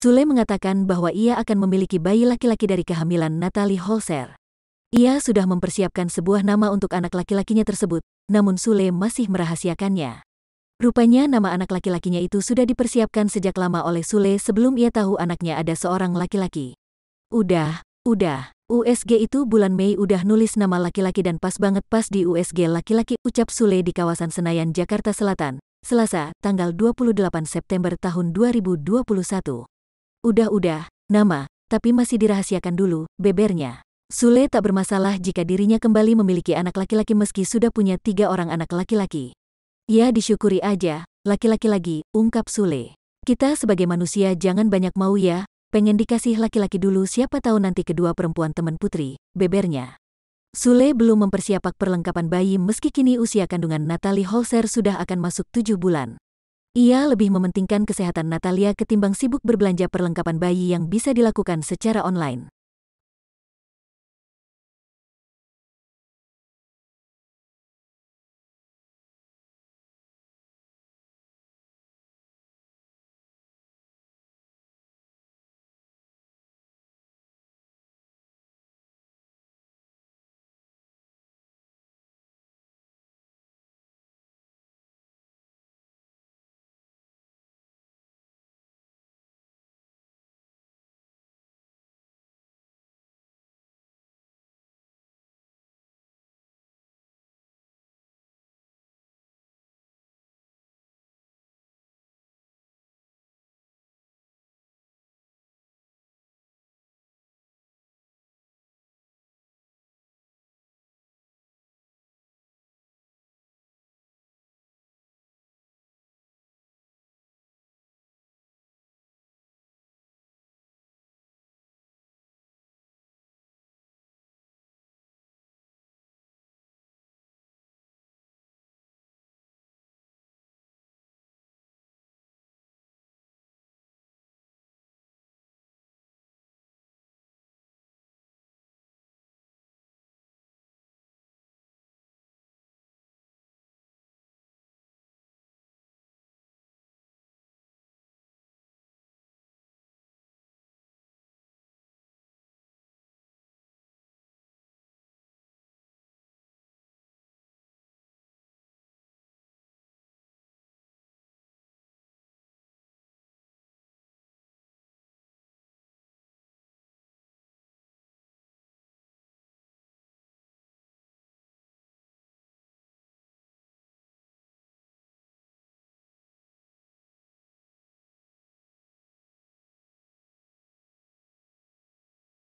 Sule mengatakan bahwa ia akan memiliki bayi laki-laki dari kehamilan Natalie Holzer. Ia sudah mempersiapkan sebuah nama untuk anak laki-lakinya tersebut, namun Sule masih merahasiakannya. Rupanya nama anak laki-lakinya itu sudah dipersiapkan sejak lama oleh Sule sebelum ia tahu anaknya ada seorang laki-laki. Udah, udah, USG itu bulan Mei udah nulis nama laki-laki dan pas banget pas di USG laki-laki, ucap Sule di kawasan Senayan, Jakarta Selatan, Selasa, tanggal 28 September tahun 2021. Udah-udah, nama, tapi masih dirahasiakan dulu, bebernya. Sule tak bermasalah jika dirinya kembali memiliki anak laki-laki meski sudah punya tiga orang anak laki-laki. Ya disyukuri aja, laki-laki lagi, ungkap Sule. Kita sebagai manusia jangan banyak mau ya, pengen dikasih laki-laki dulu siapa tahu nanti kedua perempuan teman putri, bebernya. Sule belum mempersiapkan perlengkapan bayi meski kini usia kandungan Natalie Holser sudah akan masuk tujuh bulan. Ia lebih mementingkan kesehatan Natalia ketimbang sibuk berbelanja perlengkapan bayi yang bisa dilakukan secara online.